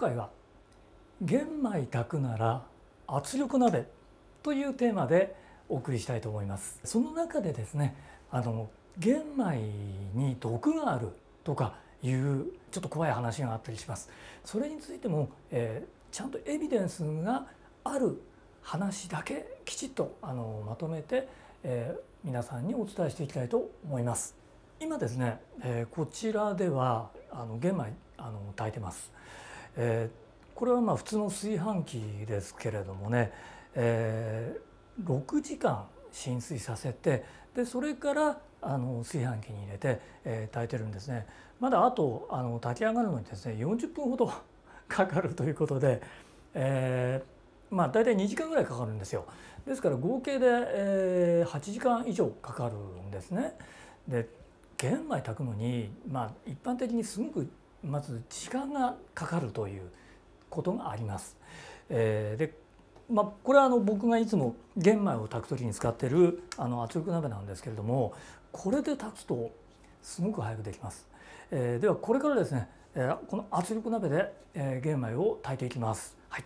回は「玄米炊くなら圧力鍋」というテーマでお送りしたいと思います。その中でですねあの玄米に毒があるとかいうちょっと怖い話があったりします。それについても、えー、ちゃんとエビデンスがある話だけきちっとあのまとめて、えー、皆さんにお伝えしていきたいと思います。今ですね、えー、こちらではあの玄米あの炊いてます。えー、これはまあ普通の炊飯器ですけれどもね、えー、6時間浸水させてでそれからあの炊飯器に入れて、えー、炊いてるんですねまだあとあの炊き上がるのにですね40分ほど かかるということで、えー、まあ大体2時間ぐらいかかるんですよですから合計で、えー、8時間以上かかるんですねで玄米炊くのに、まあ、一般的にすごくまず時間がかかるということがあります。えー、でまあ、これはあの僕がいつも玄米を炊く時に使ってるあの圧力鍋なんですけれどもこれで炊くとすごく早くできます。えー、ではこれからですね、えー、この圧力鍋で、え玄米を炊いていきます。はい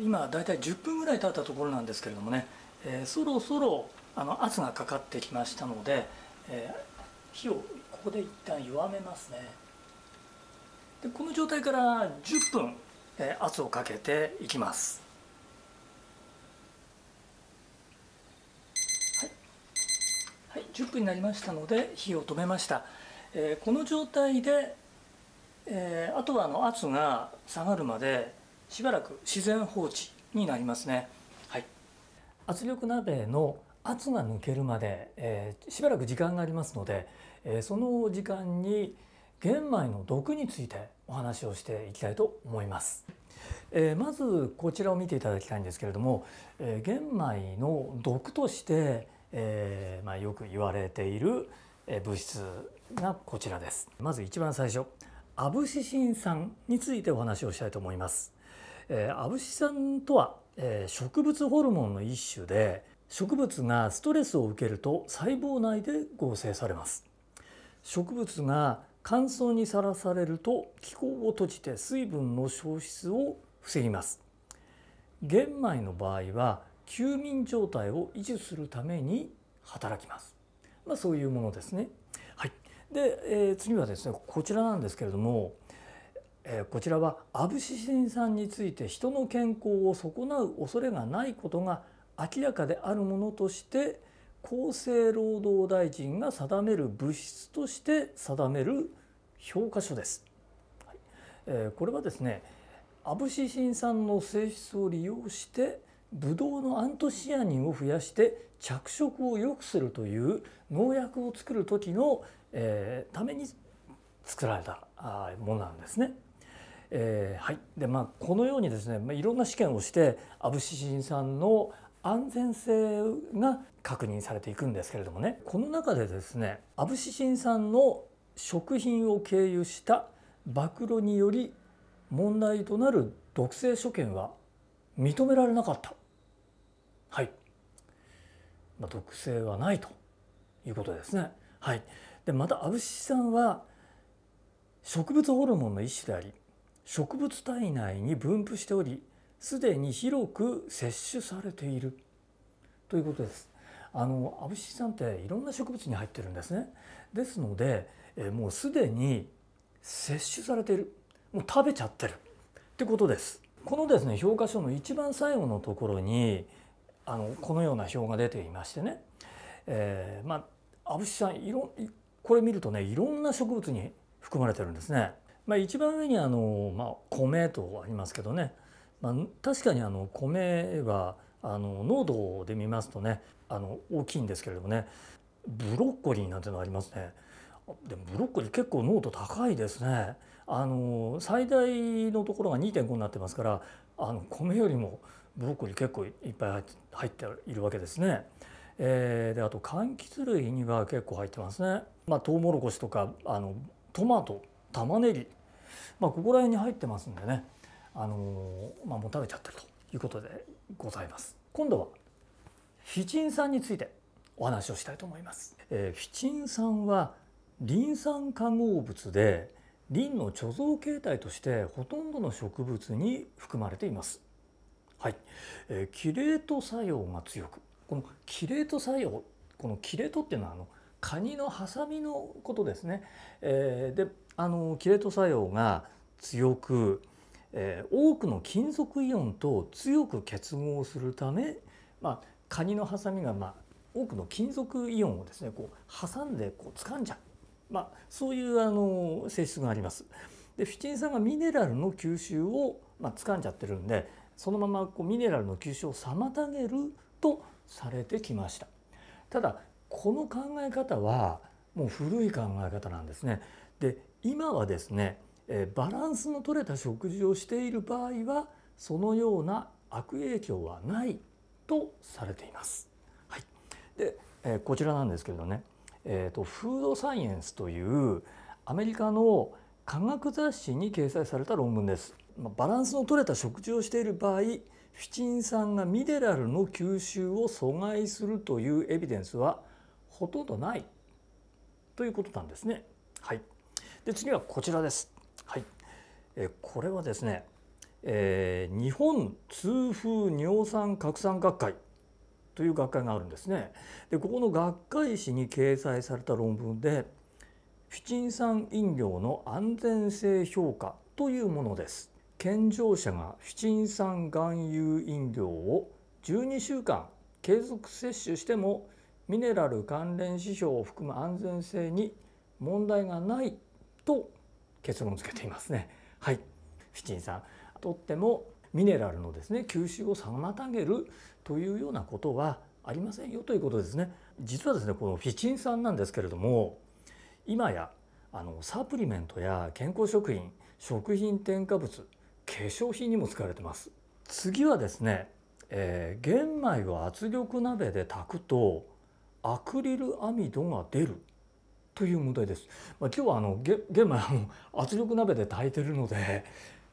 今大体10分ぐらい経ったところなんですけれどもね、えー、そろそろあの圧がかかってきましたので、えー、火をここで一旦弱めますねでこの状態から10分、えー、圧をかけていきますはい、はい、10分になりましたので火を止めました、えこの状態で、えあとはあの圧が下がるまでしばらく自然放置になりますね、はい、圧力鍋の圧が抜けるまで、えー、しばらく時間がありますので、えー、その時間に玄米の毒についてお話をしていきたいと思います。えー、まずこちらを見ていただきたいんですけれども、えー、玄米の毒として、えーまあ、よく言われている、え物質がこちらです。まず一番最初アブシシン酸についてお話をしたいと思います。えアブシさんとは、え植物ホルモンの一種で植物がストレスを受けると細胞内で合成されます植物が乾燥にさらされると気候を閉じて水分の消失を防ぎます玄米の場合は休眠状態を維持するために働きます、まあ、そういうものですねはいで、えー、次はですねこちらなんですけれどもえこちらはアブシシン酸について人の健康を損なう恐れがないことが明らかであるものとして厚生労働大臣が定める物質として定める評価書です。はい、えこれはですねアブシシン酸の性質を利用してブドウのアントシアニンを増やして着色を良くするという農薬を作る時の、えために作られたものなんですね。えー、はいでまあ、このようにですね、まあ、いろんな試験をしてアブシシン酸の安全性が確認されていくんですけれどもねこの中でですねアブシシン酸の食品を経由した暴露により問題となる毒性所見は認められなかったはい、まあ、毒性はないということですねはいでまたアブシチン酸は植物ホルモンの一種であり植物体内に分布しておりすでに広く摂取されているということです。あのアブシさんっていろんな植物に入ってるんですね。ですのでえもうすでに摂取されているもう食べちゃってるってことです。このですね評価書の一番最後のところにあのこのような表が出ていましてね、えー、まあアブシさんいろこれ見るとねいろんな植物に含まれてるんですね。まあ、一番上にあの、まあ、米とありますけどね、まあ、確かにあの米はあの濃度で見ますとねあの大きいんですけれどもねブロッコリーなんてのありますね。でブロッコリー結構濃度高いですね。あの最大のところが2.5になってますからあの米よりもブロッコリー結構いっぱい入っているわけですね。えー、であと柑橘類には結構入ってますね。まあ、トウモロコシとかあのトマト玉ねぎ、まあ、ここら辺に入ってますんでね、あのー、まあ、もう食べちゃってるということでございます。今度はフィチン酸についてお話をしたいと思います。えー、フィチン酸はリン酸化合物でリンの貯蔵形態としてほとんどの植物に含まれています。はい、えー、キレート作用が強くこのキレート作用このキレートっていうのはあのカニのハサミのことですね。えー、であのキレート作用が強く、えー、多くの金属イオンと強く結合するため、まあ、カニのハサミが、まあ、多くの金属イオンをですねこう挟んでこう掴んじゃう、まあ、そういうあの性質があります。でフィチン酸がミネラルの吸収を、まあ、掴んじゃってるんでそのままこうミネラルの吸収を妨げるとされてきました。ただこの考え方はもう古い考え方なんですね。で今はですねバランスの取れた食事をしている場合はそのような悪影響はないとされています。はい、でこちらなんですけれどね、えーと、フードサイエンスというアメリカの科学雑誌に掲載された論文です。バランスの取れた食事をしている場合フィチン酸がミネラルの吸収を阻害するというエビデンスはほとんどないということなんですね。はい、で次はこちらです。はい、えこれはですね、えー、日本痛風尿酸拡散学会という学会があるんですね。でここの学会誌に掲載された論文でフィチン酸飲料の安全性評価というものです。健常者がフィチン酸含有飲料を12週間継続摂取してもミネラル関連指標を含む安全性に問題がないと結論付けていますね。はい、フィチン酸とってもミネラルのですね吸収を妨げるというようなことはありませんよということですね。実はですねこのフィチン酸なんですけれども今やあのサプリメントや健康食品食品添加物化粧品にも使われてます。次はですね、えー、玄米を圧力鍋で炊くとアクリルアミドが出るという問題です。まあ、今日はあの現現在圧力鍋で炊いてるので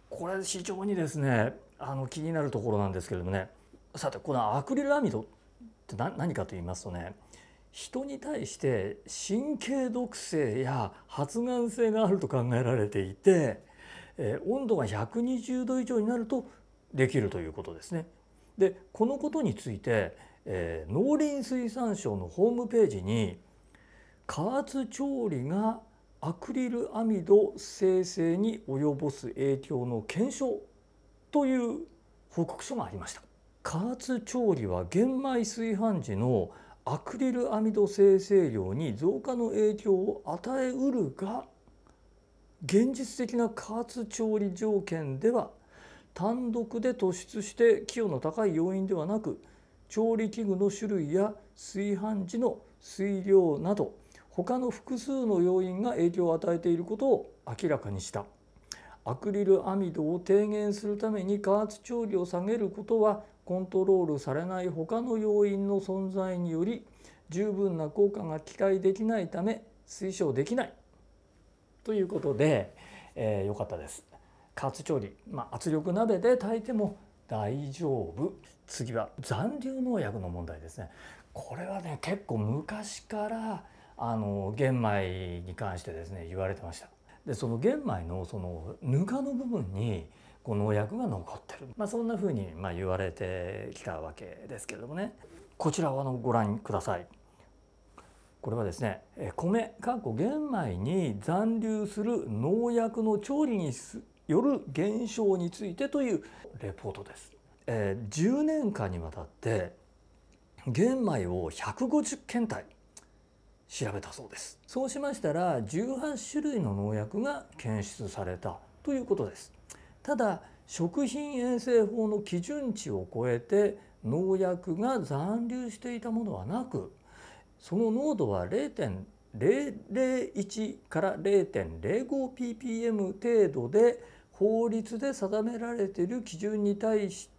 これ非常にですねあの気になるところなんですけれどもねさてこのアクリルアミドって何かと言いますとね人に対して神経毒性や発がん性があると考えられていて、えー、温度が120度以上になるとできるということですね。でこのことについて、えー、農林水産省のホームページに加圧調理がアクリルアミド生成に及ぼす影響の検証という報告書がありました加圧調理は玄米炊飯時のアクリルアミド生成量に増加の影響を与えうるが現実的な加圧調理条件では単独で突出して寄与の高い要因ではなく調理器具の種類や炊飯時の水量など他の複数の要因が影響を与えていることを明らかにしたアクリルアミドを低減するために加圧調理を下げることはコントロールされない他の要因の存在により十分な効果が期待できないため推奨できないということで、えー、よかったです。加圧調理、まあ、圧力鍋で炊いても大丈夫次は残留農薬の問題ですねこれはね結構昔からあの玄米に関してですね言われてました。でその玄米のそのぬかの部分にこう農薬が残ってる、まあ、そんな風にま言われてきたわけですけれどもねこちらをあのご覧ください。これはですね米かっこ玄米に残留する農薬の調理による減少についてというレポートです。えー、10年間にわたって玄米を150件体調べたそうですそうしましたら18種類の農薬が検出されたということですただ食品衛生法の基準値を超えて農薬が残留していたものはなくその濃度は0.001から 0.05ppm 程度で法律で定められている基準に対し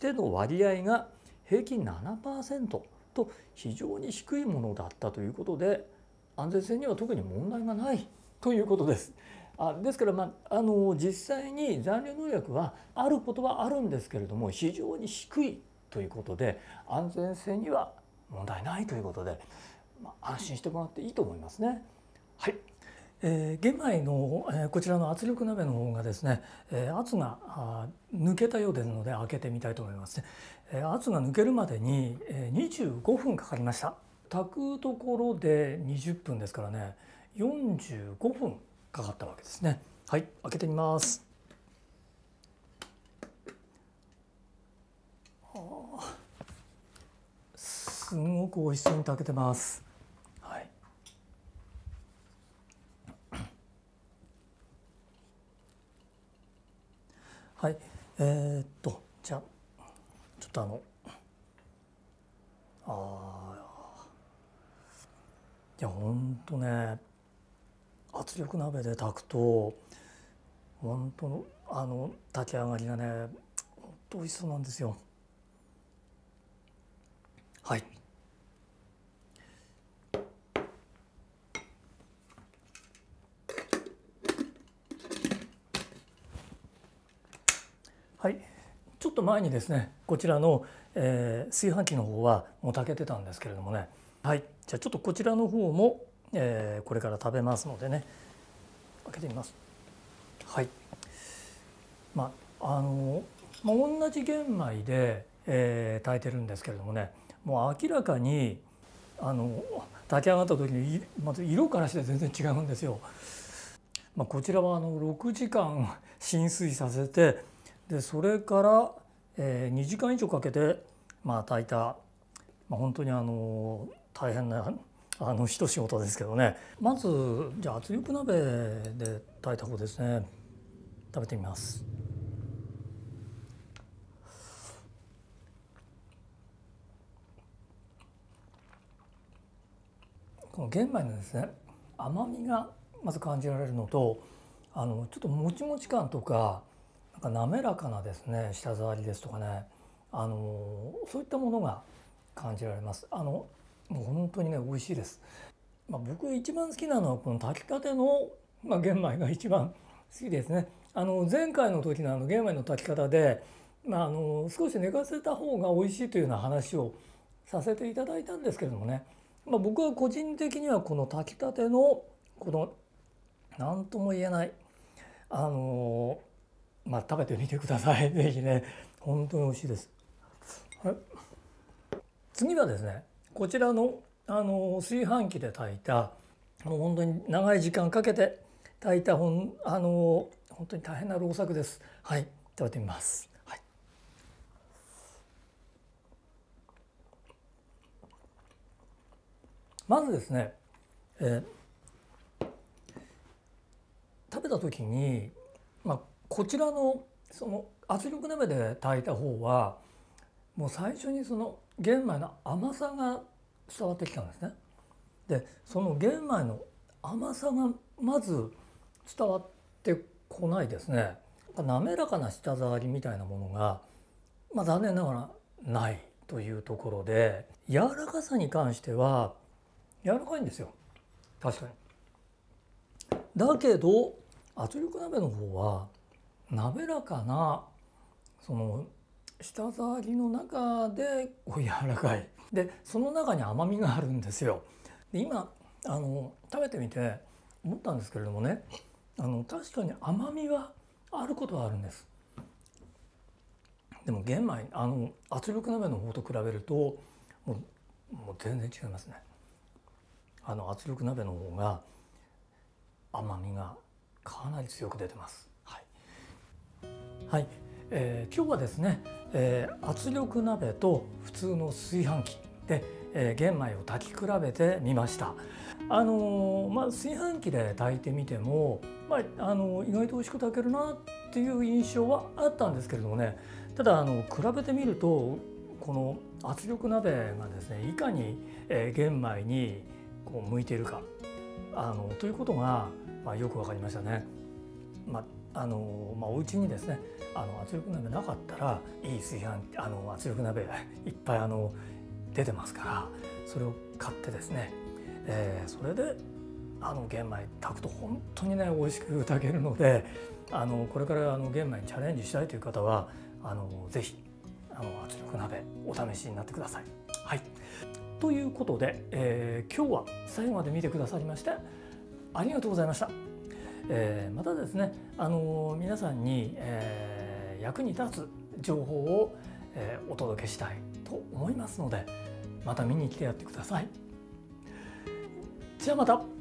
ての割合が平均7%と非常に低いものだったということで安全性には特に問題がないということです。あですから、まあ、あの実際に残留農薬はあることはあるんですけれども非常に低いということで安全性には問題ないということで、まあ、安心してもらっていいと思いますね。はいえー、玄米の、えー、こちらの圧力鍋の方がですね、えー、圧があ抜けたようですので開けてみたいと思います、ね、えー、圧が抜けるまでに、えー、25分かかりました炊くところで20分ですからね45分かかったわけですねはい開けてみますすごく美味しそうに炊けてますはいえー、っとじゃあちょっとあのあいやほんとね圧力鍋で炊くと本当のあの炊き上がりがねほんと美味しそうなんですよはいはい、ちょっと前にですねこちらの、えー、炊飯器の方はもう炊けてたんですけれどもねはいじゃあちょっとこちらの方も、えー、これから食べますのでね開けてみますはいまあの、まあ、同じ玄米で、えー、炊いてるんですけれどもねもう明らかにあの炊き上がった時にまず色からして全然違うんですよ。まあ、こちらはあの6時間浸水させてでそれから、えー、2時間以上かけて、まあ、炊いた、まあ、本当にあの大変なあの一仕事ですけどねまずじゃあ圧力鍋で炊いた方ですね食べてみます。この玄米のですね甘みがまず感じられるのとあのちょっともちもち感とかなんか滑らかなですね舌触りですとかねあのそういったものが感じられますあのもう本当にね美味しいです、まあ、僕一番好きなのはこの炊きたての、まあ、玄米が一番好きですねあの前回の時のあの玄米の炊き方で、まあ、あの少し寝かせた方が美味しいというような話をさせていただいたんですけれどもね、まあ、僕は個人的にはこの炊きたてのこの何とも言えないあのーまあ、食べてみてください是非 ね本当に美味しいです、はい、次はですねこちらのあの炊飯器で炊いたもう本当に長い時間かけて炊いたほんあの本当に大変な労作ですはい食べてみます、まずですね、えー、食べた時に、まあ、こちらのその圧力鍋で炊いた方はもう最初にその玄米の甘さが伝わってきたんですね。でその玄米の甘さがまず伝わってこないですね。滑らかな舌触りみたいなものが、まあ、残念ながらないというところで柔らかさに関しては柔らかいんですよ確かに。だけど圧力鍋の方は滑らかなその舌触りの中でこう柔らかいでその中に甘みがあるんですよ。で今あの食べてみて思ったんですけれどもねあの確かに甘みはあることはあるんです。でも玄米あの圧力鍋の方と比べるともうもう全然違いますね。あの圧力鍋の方が甘みがかなり強く出てます。はい、えー、今日はですね、えー、圧力鍋と普通の炊飯器で、えー、玄米を炊き比べてみました。あのー、まあ、炊飯器で炊いてみても、まあ、あのー、意外と美味しく炊けるなっていう印象はあったんですけれどもねただあの比べてみるとこの圧力鍋がですねいかに、え玄米にこう向いているかあのということが、まあ、よく分かりましたね。まああの、まあ、お家にですねあの圧力鍋なかったらいい炊飯あの圧力鍋 いっぱいあの出てますからそれを買ってですね、えー、それであの玄米炊くと本当にね美味しく炊けるのであのこれからあの玄米にチャレンジしたいという方はあのぜひあの圧力鍋お試しになってください。はい、ということで、えー、今日は最後まで見てくださりましてありがとうございました。えー、またですね、あのー、皆さんに、えー、役に立つ情報を、えー、お届けしたいと思いますのでまた見に来てやってください。じゃあまた